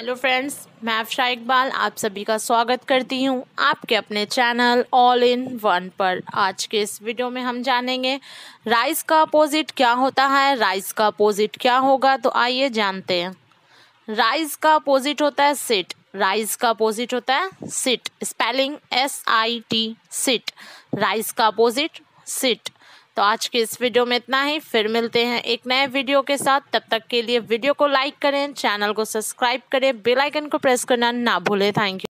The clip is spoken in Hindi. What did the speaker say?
हेलो फ्रेंड्स मैं अफशा इकबाल आप सभी का स्वागत करती हूं आपके अपने चैनल ऑल इन वन पर आज के इस वीडियो में हम जानेंगे राइस का अपोजिट क्या होता है राइस का अपोजिट क्या होगा तो आइए जानते हैं राइस का अपोजिट होता है सिट राइस का अपोजिट होता है sit spelling S I T sit rise का अपोजिट सिट तो आज के इस वीडियो में इतना ही फिर मिलते हैं एक नए वीडियो के साथ तब तक के लिए वीडियो को लाइक करें चैनल को सब्सक्राइब करें बेलाइकन को प्रेस करना ना भूलें थैंक यू